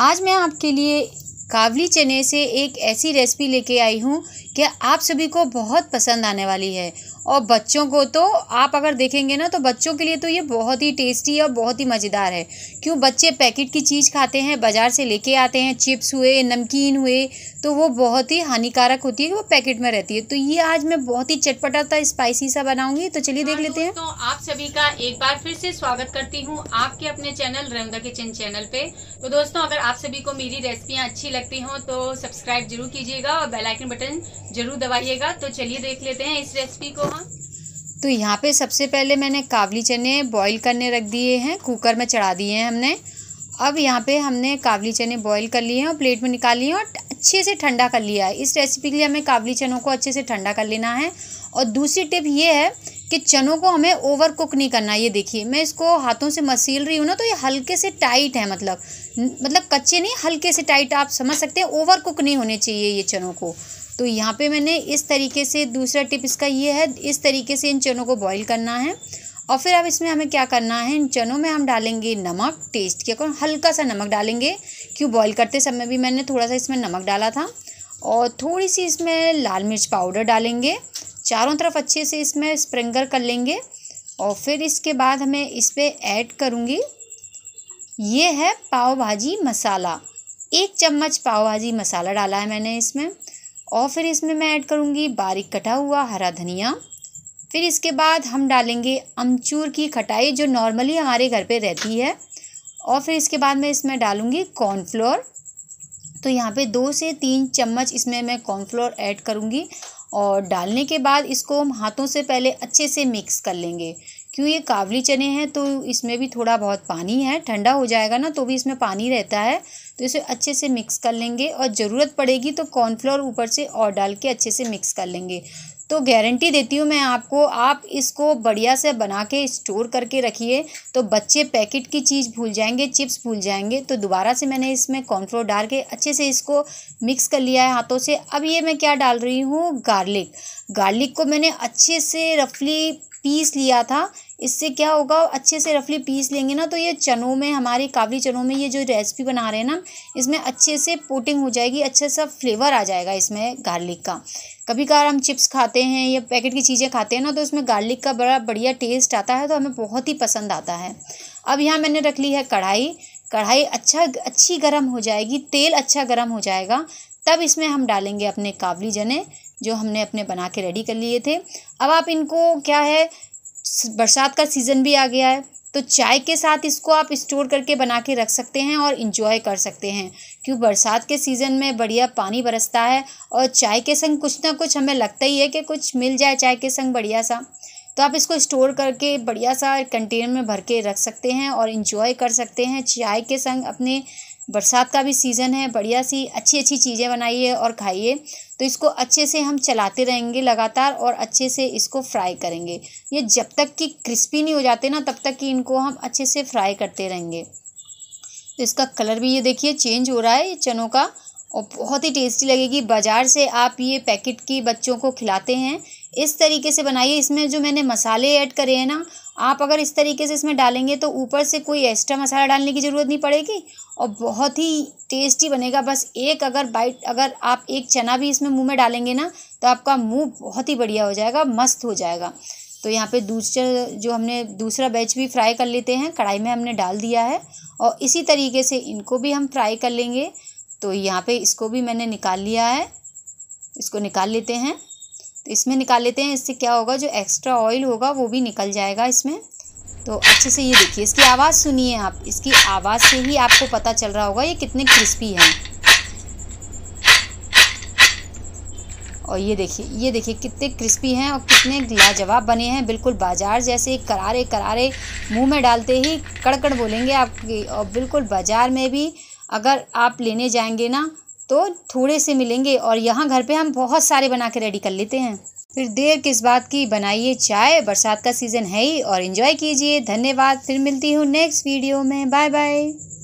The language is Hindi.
आज मैं आपके लिए कावली चने से एक ऐसी रेसिपी लेके आई हूँ कि आप सभी को बहुत पसंद आने वाली है और बच्चों को तो आप अगर देखेंगे ना तो बच्चों के लिए तो ये बहुत ही टेस्टी और बहुत ही मज़ेदार है क्यों बच्चे पैकेट की चीज़ खाते हैं बाज़ार से लेके आते हैं चिप्स हुए नमकीन हुए तो वो बहुत ही हानिकारक होती है वो पैकेट में रहती है तो ये आज मैं बहुत ही चटपटा था स्पाइसी सा बनाऊंगी तो चलिए देख लेते हैं तो आप सभी का एक बार फिर से स्वागत करती हूँ आपके अपने चैनल रेमदा किचन चैनल पे तो दोस्तों अगर आप सभी को मेरी रेसिपियाँ अच्छी लगती हों तो सब्सक्राइब जरूर कीजिएगा और बेलाइकन बटन जरूर दबाइएगा तो चलिए देख लेते हैं इस रेसिपी को हम तो यहाँ पे सबसे पहले मैंने काबली चने बॉईल करने रख दिए हैं कुकर में चढ़ा दिए हैं हमने अब यहाँ पे हमने काबली चने बॉईल कर लिए हैं और प्लेट में निकाल लिए और अच्छे से ठंडा कर लिया है इस रेसिपी के लिए हमें काबली चनों को अच्छे से ठंडा कर लेना है और दूसरी टिप ये है कि चनों को हमें ओवर कुक नहीं करना ये देखिए मैं इसको हाथों से मसील रही हूँ ना तो ये हल्के से टाइट है मतलब मतलब कच्चे नहीं हल्के से टाइट आप समझ सकते हैं ओवर कुक नहीं होने चाहिए ये चनों को तो यहाँ पे मैंने इस तरीके से दूसरा टिप इसका ये है इस तरीके से इन चनों को बॉईल करना है और फिर अब इसमें हमें क्या करना है इन चनों में हम डालेंगे नमक टेस्ट के अकॉर्डिंग हल्का सा नमक डालेंगे क्यों बॉईल करते समय भी मैंने थोड़ा सा इसमें नमक डाला था और थोड़ी सी इसमें लाल मिर्च पाउडर डालेंगे चारों तरफ अच्छे से इसमें स्प्रिंगर कर लेंगे और फिर इसके बाद हमें इस पर ऐड करूँगी ये है पाव भाजी मसाला एक चम्मच पाव भाजी मसाला डाला है मैंने इसमें और फिर इसमें मैं ऐड करूँगी बारीक कटा हुआ हरा धनिया फिर इसके बाद हम डालेंगे अमचूर की खटाई जो नॉर्मली हमारे घर पे रहती है और फिर इसके बाद मैं इसमें डालूँगी कॉर्नफ्लोर तो यहाँ पे दो से तीन चम्मच इसमें मैं कॉर्नफ्लोर ऐड करूँगी और डालने के बाद इसको हम हाथों से पहले अच्छे से मिक्स कर लेंगे क्यों ये कावली चने हैं तो इसमें भी थोड़ा बहुत पानी है ठंडा हो जाएगा ना तो भी इसमें पानी रहता है तो इसे अच्छे से मिक्स कर लेंगे और ज़रूरत पड़ेगी तो कॉर्नफ्लोर ऊपर से और डाल के अच्छे से मिक्स कर लेंगे तो गारंटी देती हूँ मैं आपको आप इसको बढ़िया से बना के स्टोर करके रखिए तो बच्चे पैकेट की चीज़ भूल जाएंगे चिप्स भूल जाएंगे तो दोबारा से मैंने इसमें कॉर्नफ्लोर डाल के अच्छे से इसको मिक्स कर लिया है हाथों से अब ये मैं क्या डाल रही हूँ गार्लिक गार्लिक को मैंने अच्छे से रफली पीस लिया था इससे क्या होगा अच्छे से रफली पीस लेंगे ना तो ये चनों में हमारे कावली चनों में ये जो रेसिपी बना रहे हैं ना इसमें अच्छे से पोटिंग हो जाएगी अच्छा सा फ्लेवर आ जाएगा इसमें गार्लिक का कभी कभार हम चिप्स खाते हैं या पैकेट की चीज़ें खाते हैं ना तो इसमें गार्लिक का बड़ा बढ़िया टेस्ट आता है तो हमें बहुत ही पसंद आता है अब यहाँ मैंने रख ली है कढ़ाई कढ़ाई अच्छा अच्छी गर्म हो जाएगी तेल अच्छा गर्म हो जाएगा तब इसमें हम डालेंगे अपने काबली चने जो हमने अपने बना के रेडी कर लिए थे अब आप इनको क्या है बरसात का सीज़न भी आ गया है तो चाय के साथ इसको आप स्टोर करके बना के रख सकते हैं और इन्जॉय कर सकते हैं क्यों बरसात के सीज़न में बढ़िया पानी बरसता है और चाय के संग कुछ ना कुछ हमें लगता ही है कि कुछ मिल जाए चाय के संग बढ़िया सा तो आप इसको स्टोर करके बढ़िया सा कंटेनर में भर के रख सकते हैं और इन्जॉय कर सकते हैं चाय के संग अपने बरसात का भी सीज़न है बढ़िया सी अच्छी अच्छी चीज़ें बनाइए और खाइए तो इसको अच्छे से हम चलाते रहेंगे लगातार और अच्छे से इसको फ्राई करेंगे ये जब तक कि क्रिस्पी नहीं हो जाते ना तब तक कि इनको हम अच्छे से फ्राई करते रहेंगे तो इसका कलर भी ये देखिए चेंज हो रहा है चनों का और बहुत ही टेस्टी लगेगी बाज़ार से आप ये पैकेट की बच्चों को खिलाते हैं इस तरीके से बनाइए इसमें जो मैंने मसाले ऐड करे हैं ना आप अगर इस तरीके से इसमें डालेंगे तो ऊपर से कोई एक्स्ट्रा मसाला डालने की ज़रूरत नहीं पड़ेगी और बहुत ही टेस्टी बनेगा बस एक अगर बाइट अगर आप एक चना भी इसमें मुंह में डालेंगे ना तो आपका मुंह बहुत ही बढ़िया हो जाएगा मस्त हो जाएगा तो यहाँ पे दूसरा जो हमने दूसरा बैच भी फ्राई कर लेते हैं कढ़ाई में हमने डाल दिया है और इसी तरीके से इनको भी हम फ्राई कर लेंगे तो यहाँ पे इसको भी मैंने निकाल लिया है इसको निकाल लेते हैं तो इसमें निकाल लेते हैं इससे क्या होगा जो एक्स्ट्रा ऑयल होगा वो भी निकल जाएगा इसमें तो अच्छे से ये देखिए इसकी आवाज़ सुनिए आप इसकी आवाज़ से ही आपको पता चल रहा होगा ये कितने क्रिस्पी हैं और ये देखिए ये देखिए कितने क्रिस्पी हैं और कितने लाजवाब बने हैं बिल्कुल बाजार जैसे करारे करारे मुंह में डालते ही कड़कड़ बोलेंगे आपके और बिल्कुल बाज़ार में भी अगर आप लेने जाएंगे ना तो थोड़े से मिलेंगे और यहाँ घर पे हम बहुत सारे बना के रेडी कर लेते हैं फिर देर किस बात की बनाइए चाय बरसात का सीज़न है ही और इन्जॉय कीजिए धन्यवाद फिर मिलती हूँ नेक्स्ट वीडियो में बाय बाय